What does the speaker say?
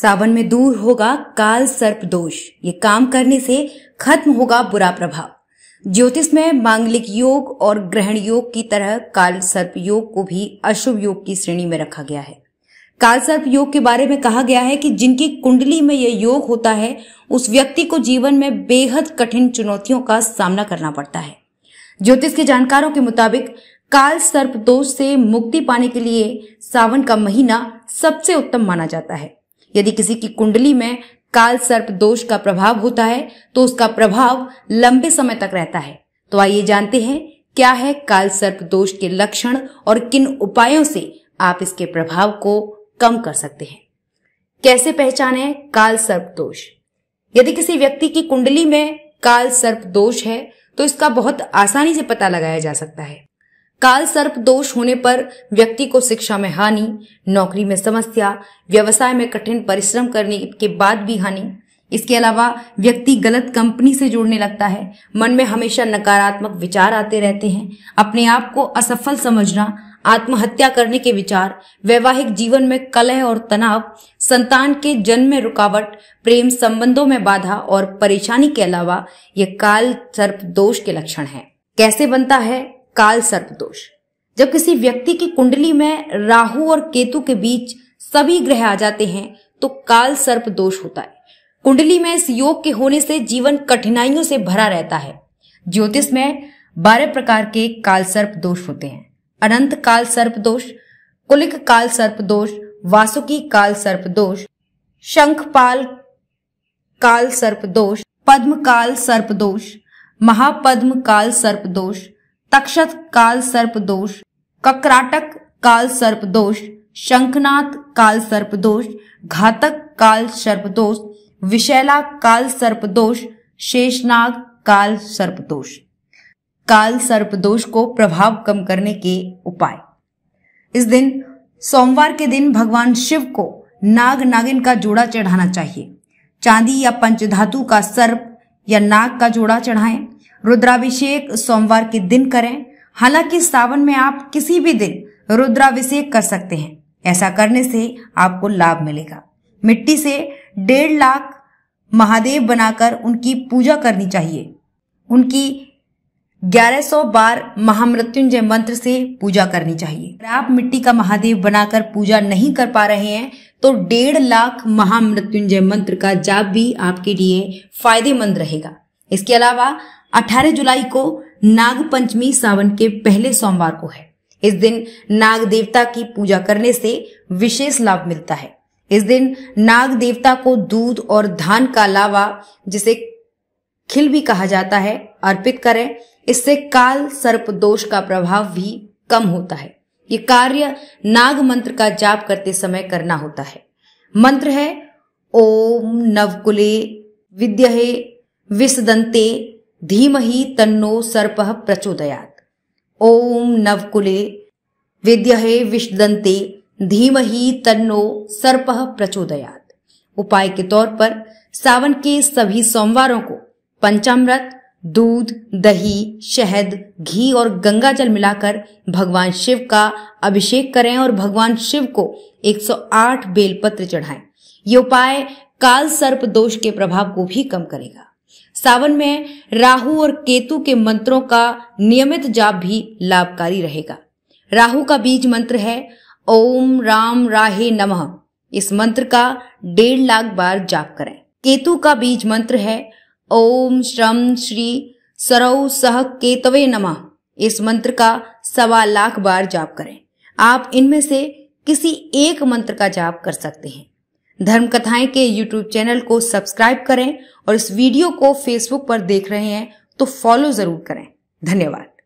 सावन में दूर होगा काल सर्प दोष ये काम करने से खत्म होगा बुरा प्रभाव ज्योतिष में मांगलिक योग और ग्रहण योग की तरह काल सर्प योग को भी अशुभ योग की श्रेणी में रखा गया है काल सर्प योग के बारे में कहा गया है कि जिनकी कुंडली में यह योग होता है उस व्यक्ति को जीवन में बेहद कठिन चुनौतियों का सामना करना पड़ता है ज्योतिष के जानकारों के मुताबिक काल सर्प दोष से मुक्ति पाने के लिए सावन का महीना सबसे उत्तम माना जाता है यदि किसी की कुंडली में काल सर्प दोष का प्रभाव होता है तो उसका प्रभाव लंबे समय तक रहता है तो आइए जानते हैं क्या है काल सर्प दोष के लक्षण और किन उपायों से आप इसके प्रभाव को कम कर सकते हैं कैसे पहचाने काल सर्प दोष यदि किसी व्यक्ति की कुंडली में काल सर्प दोष है तो इसका बहुत आसानी से पता लगाया जा सकता है काल सर्प दोष होने पर व्यक्ति को शिक्षा में हानि नौकरी में समस्या व्यवसाय में कठिन परिश्रम करने के बाद भी हानि इसके अलावा व्यक्ति गलत कंपनी से जुड़ने लगता है मन में हमेशा नकारात्मक विचार आते रहते हैं अपने आप को असफल समझना आत्महत्या करने के विचार वैवाहिक जीवन में कलह और तनाव संतान के जन्म में रुकावट प्रेम संबंधों में बाधा और परेशानी के अलावा ये काल सर्प दोष के लक्षण है कैसे बनता है काल सर्प दोष जब किसी व्यक्ति की कुंडली में राहु और केतु के बीच सभी ग्रह आ जाते हैं तो काल सर्प दोष होता है कुंडली में इस योग के होने से जीवन कठिनाइयों से भरा रहता है ज्योतिष में बारह प्रकार के काल सर्प दोष होते हैं अनंत काल सर्प दोष कुलिक काल सर्प दोष वासुकी काल सर्प दोष शंखपाल काल सर्प दोष पद्म काल सर्प दोष महापद्म काल सर्प दोष तक्षत काल सर्प दोष ककराटक काल सर्प दोष शंखनाथ काल सर्प दोष घातक काल सर्प दोष विशैला काल सर्प दोष शेषनाग काल सर्प दोष काल सर्प दोष को प्रभाव कम करने के उपाय इस दिन सोमवार के दिन भगवान शिव को नाग नागिन का जोड़ा चढ़ाना चाहिए चांदी या पंचधातु का सर्प या नाग का जोड़ा चढ़ाएं रुद्राभिषेक सोमवार के दिन करें हालांकि सावन में आप किसी भी दिन रुद्राभिषेक कर सकते हैं ऐसा करने से आपको लाभ मिलेगा मिट्टी से डेढ़ लाख महादेव बनाकर उनकी पूजा करनी चाहिए उनकी ग्यारह सौ बार महामृत्युंजय मंत्र से पूजा करनी चाहिए अगर आप मिट्टी का महादेव बनाकर पूजा नहीं कर पा रहे हैं तो डेढ़ लाख महामृत्युंजय मंत्र का जाप भी आपके लिए फायदेमंद रहेगा इसके अलावा 18 जुलाई को नाग पंचमी सावन के पहले सोमवार को है इस दिन नाग देवता की पूजा करने से विशेष लाभ मिलता है इस दिन नाग देवता को दूध और धान का अलावा जिसे खिल भी कहा जाता है अर्पित करें इससे काल सर्प दोष का प्रभाव भी कम होता है ये कार्य नाग मंत्र का जाप करते समय करना होता है मंत्र है ओम नवकुले विद्यहे विसदंते धीमहि तन्नो सर्प प्रचोदयात ओम नवकुले विद्यहे विषदंते धीमहि तन्नो सर्प प्रचोदयात उपाय के तौर पर सावन के सभी सोमवारों को पंचामृत दूध दही शहद घी और गंगा जल मिलाकर भगवान शिव का अभिषेक करें और भगवान शिव को 108 बेलपत्र चढ़ाएं। ये उपाय काल सर्प दोष के प्रभाव को भी कम करेगा सावन में राहु और केतु के मंत्रों का नियमित जाप भी लाभकारी रहेगा राहु का बीज मंत्र है ओम राम राहे नमः इस मंत्र का डेढ़ लाख बार जाप करें केतु का बीज मंत्र है ओम श्रम श्री सरौ सह केतवे नमः इस मंत्र का सवा लाख बार जाप करें आप इनमें से किसी एक मंत्र का जाप कर सकते हैं धर्म कथाएं के यूट्यूब चैनल को सब्सक्राइब करें और इस वीडियो को फेसबुक पर देख रहे हैं तो फॉलो जरूर करें धन्यवाद